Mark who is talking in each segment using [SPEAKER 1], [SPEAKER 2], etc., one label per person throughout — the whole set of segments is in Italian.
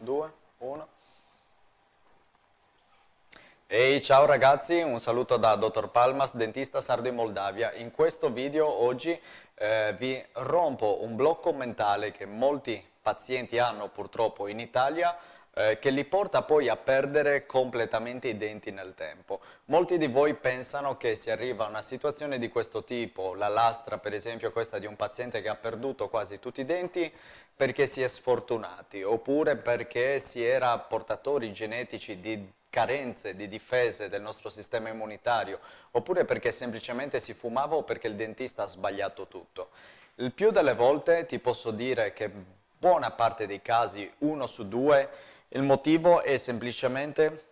[SPEAKER 1] 2, 1. Ehi, ciao ragazzi, un saluto da Dottor Palmas, dentista sardo in Moldavia. In questo video oggi eh, vi rompo un blocco mentale che molti pazienti hanno purtroppo in Italia eh, che li porta poi a perdere completamente i denti nel tempo. Molti di voi pensano che si arriva a una situazione di questo tipo, la lastra per esempio questa di un paziente che ha perduto quasi tutti i denti perché si è sfortunati oppure perché si era portatori genetici di carenze, di difese del nostro sistema immunitario, oppure perché semplicemente si fumava o perché il dentista ha sbagliato tutto. Il più delle volte ti posso dire che buona parte dei casi, uno su due, il motivo è semplicemente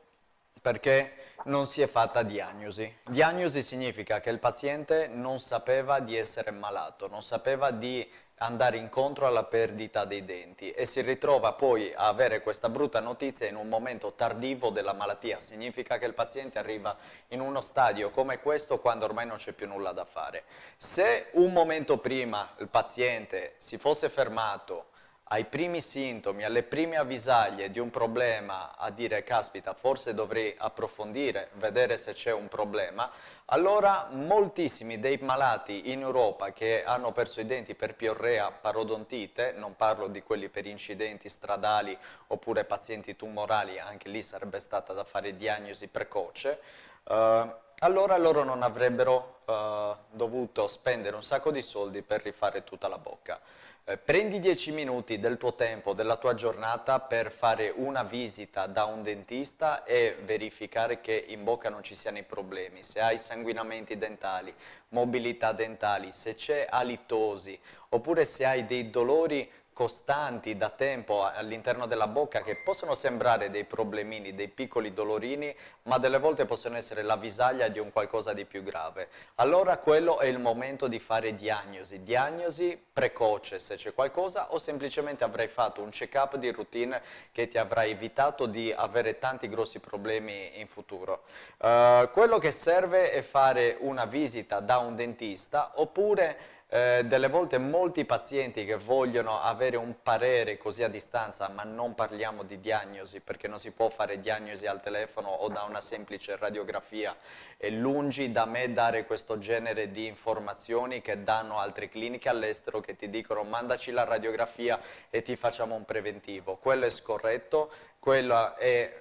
[SPEAKER 1] perché non si è fatta diagnosi. Diagnosi significa che il paziente non sapeva di essere malato, non sapeva di andare incontro alla perdita dei denti e si ritrova poi a avere questa brutta notizia in un momento tardivo della malattia. Significa che il paziente arriva in uno stadio come questo quando ormai non c'è più nulla da fare. Se un momento prima il paziente si fosse fermato, ai primi sintomi, alle prime avvisaglie di un problema, a dire caspita, forse dovrei approfondire, vedere se c'è un problema, allora moltissimi dei malati in Europa che hanno perso i denti per piorrea, parodontite, non parlo di quelli per incidenti stradali oppure pazienti tumorali, anche lì sarebbe stata da fare diagnosi precoce, eh, allora loro non avrebbero eh, dovuto spendere un sacco di soldi per rifare tutta la bocca. Eh, prendi 10 minuti del tuo tempo, della tua giornata per fare una visita da un dentista e verificare che in bocca non ci siano i problemi, se hai sanguinamenti dentali, mobilità dentali, se c'è alitosi oppure se hai dei dolori costanti da tempo all'interno della bocca che possono sembrare dei problemini, dei piccoli dolorini, ma delle volte possono essere la visaglia di un qualcosa di più grave. Allora quello è il momento di fare diagnosi, diagnosi precoce se c'è qualcosa o semplicemente avrai fatto un check-up di routine che ti avrà evitato di avere tanti grossi problemi in futuro. Uh, quello che serve è fare una visita da un dentista oppure eh, delle volte molti pazienti che vogliono avere un parere così a distanza, ma non parliamo di diagnosi perché non si può fare diagnosi al telefono o da una semplice radiografia. È lungi da me dare questo genere di informazioni che danno altre cliniche all'estero che ti dicono mandaci la radiografia e ti facciamo un preventivo. Quello è scorretto, quello è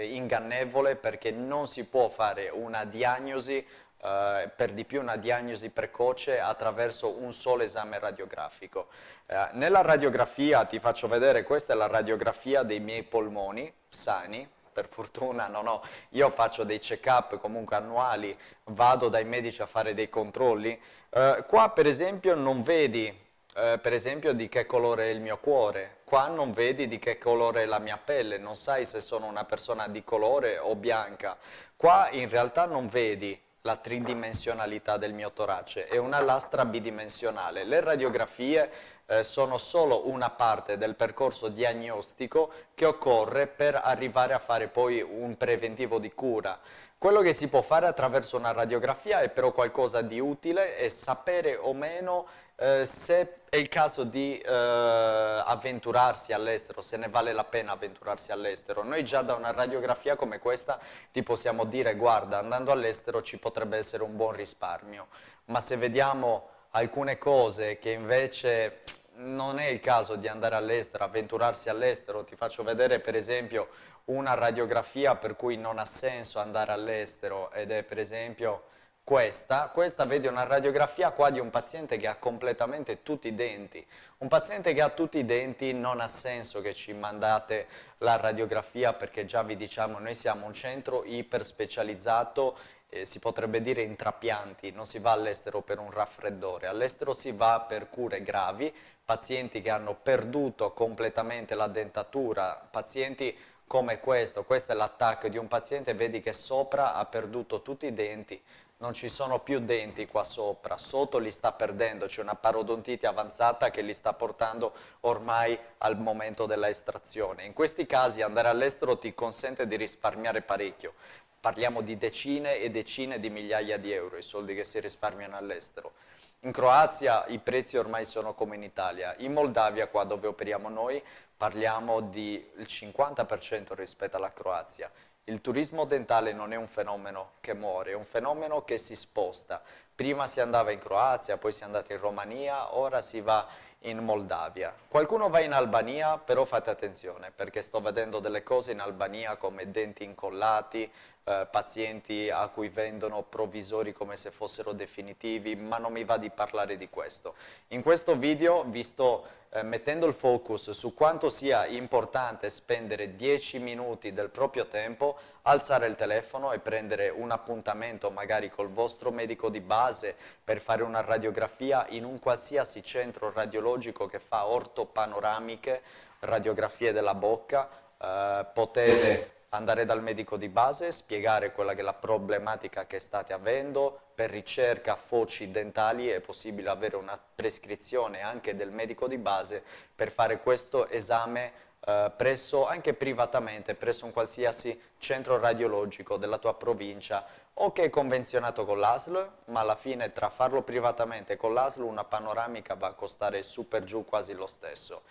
[SPEAKER 1] eh, ingannevole perché non si può fare una diagnosi eh, per di più una diagnosi precoce attraverso un solo esame radiografico. Eh, nella radiografia, ti faccio vedere, questa è la radiografia dei miei polmoni sani, per fortuna no, no, io faccio dei check-up comunque annuali, vado dai medici a fare dei controlli. Eh, qua per esempio non vedi eh, per esempio di che colore è il mio cuore, qua non vedi di che colore è la mia pelle, non sai se sono una persona di colore o bianca, qua in realtà non vedi la tridimensionalità del mio torace, è una lastra bidimensionale. Le radiografie eh, sono solo una parte del percorso diagnostico che occorre per arrivare a fare poi un preventivo di cura. Quello che si può fare attraverso una radiografia è però qualcosa di utile e sapere o meno eh, se è il caso di eh, avventurarsi all'estero, se ne vale la pena avventurarsi all'estero. Noi già da una radiografia come questa ti possiamo dire guarda, andando all'estero ci potrebbe essere un buon risparmio, ma se vediamo alcune cose che invece non è il caso di andare all'estero, avventurarsi all'estero, ti faccio vedere per esempio una radiografia per cui non ha senso andare all'estero ed è per esempio questa, questa vedi una radiografia qua di un paziente che ha completamente tutti i denti. Un paziente che ha tutti i denti non ha senso che ci mandate la radiografia perché già vi diciamo noi siamo un centro iperspecializzato eh, si potrebbe dire in trapianti, non si va all'estero per un raffreddore, all'estero si va per cure gravi, pazienti che hanno perduto completamente la dentatura, pazienti come questo, questo è l'attacco di un paziente, vedi che sopra ha perduto tutti i denti, non ci sono più denti qua sopra, sotto li sta perdendo, c'è una parodontite avanzata che li sta portando ormai al momento della estrazione. In questi casi andare all'estero ti consente di risparmiare parecchio, parliamo di decine e decine di migliaia di euro i soldi che si risparmiano all'estero. In Croazia i prezzi ormai sono come in Italia, in Moldavia, qua dove operiamo noi, parliamo del 50% rispetto alla Croazia, il turismo dentale non è un fenomeno che muore, è un fenomeno che si sposta. Prima si andava in Croazia, poi si è andati in Romania, ora si va in Moldavia. Qualcuno va in Albania, però fate attenzione perché sto vedendo delle cose in Albania come denti incollati, eh, pazienti a cui vendono provvisori come se fossero definitivi, ma non mi va di parlare di questo. In questo video vi sto eh, mettendo il focus su quanto sia importante spendere 10 minuti del proprio tempo, alzare il telefono e prendere un appuntamento magari col vostro medico di base per fare una radiografia in un qualsiasi centro radiologico che fa ortopanoramiche, radiografie della bocca, eh, potete andare dal medico di base, spiegare quella che è la problematica che state avendo, per ricerca foci dentali è possibile avere una prescrizione anche del medico di base per fare questo esame eh, presso, anche privatamente, presso un qualsiasi centro radiologico della tua provincia o che è convenzionato con l'ASL, ma alla fine tra farlo privatamente e con l'ASL una panoramica va a costare super giù quasi lo stesso.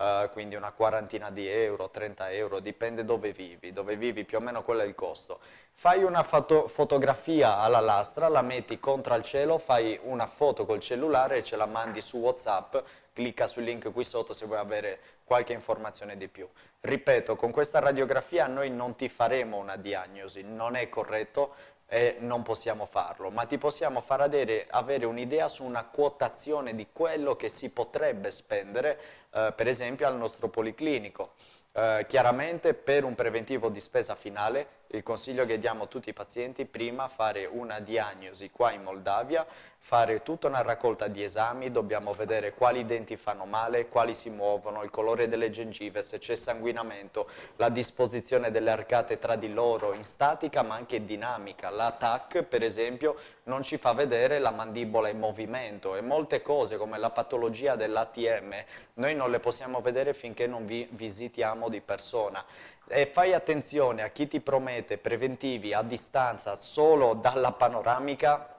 [SPEAKER 1] Eh, quindi una quarantina di euro, 30 euro, dipende dove vivi, dove vivi più o meno quello è il costo. Fai una foto fotografia alla lastra, la metti contro al cielo, fai una foto col cellulare e ce la mandi su Whatsapp, clicca sul link qui sotto se vuoi avere qualche informazione di più. Ripeto, con questa radiografia noi non ti faremo una diagnosi, non è corretto, e non possiamo farlo, ma ti possiamo far avere, avere un'idea su una quotazione di quello che si potrebbe spendere, eh, per esempio al nostro policlinico. Eh, chiaramente per un preventivo di spesa finale il consiglio che diamo a tutti i pazienti, prima fare una diagnosi qua in Moldavia, fare tutta una raccolta di esami, dobbiamo vedere quali denti fanno male, quali si muovono, il colore delle gengive, se c'è sanguinamento, la disposizione delle arcate tra di loro in statica ma anche dinamica. La TAC per esempio non ci fa vedere la mandibola in movimento e molte cose come la patologia dell'ATM noi non le possiamo vedere finché non vi visitiamo di persona. E fai attenzione a chi ti promette preventivi a distanza solo dalla panoramica,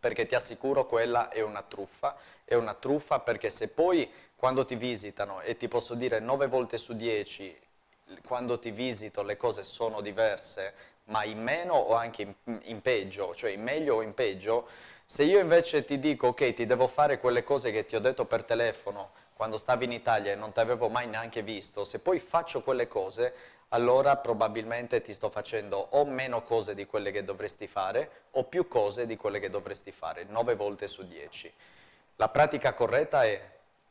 [SPEAKER 1] perché ti assicuro quella è una truffa, è una truffa perché se poi quando ti visitano, e ti posso dire 9 volte su 10, quando ti visito le cose sono diverse, ma in meno o anche in, in peggio, cioè in meglio o in peggio, se io invece ti dico ok ti devo fare quelle cose che ti ho detto per telefono, quando stavi in Italia e non ti avevo mai neanche visto, se poi faccio quelle cose, allora probabilmente ti sto facendo o meno cose di quelle che dovresti fare o più cose di quelle che dovresti fare, 9 volte su 10. La pratica corretta è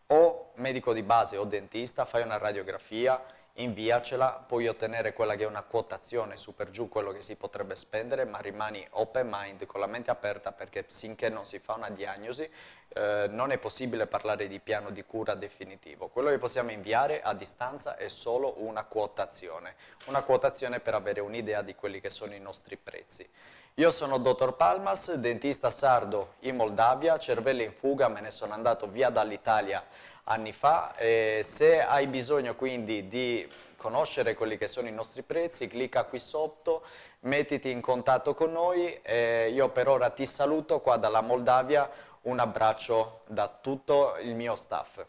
[SPEAKER 1] o medico di base o dentista, fai una radiografia, inviacela, puoi ottenere quella che è una quotazione su per giù quello che si potrebbe spendere, ma rimani open mind, con la mente aperta, perché finché non si fa una diagnosi eh, non è possibile parlare di piano di cura definitivo. Quello che possiamo inviare a distanza è solo una quotazione, una quotazione per avere un'idea di quelli che sono i nostri prezzi. Io sono dottor Palmas, dentista sardo in Moldavia, cervello in fuga, me ne sono andato via dall'Italia anni fa. E se hai bisogno quindi di conoscere quelli che sono i nostri prezzi, clicca qui sotto, mettiti in contatto con noi. E io per ora ti saluto qua dalla Moldavia, un abbraccio da tutto il mio staff.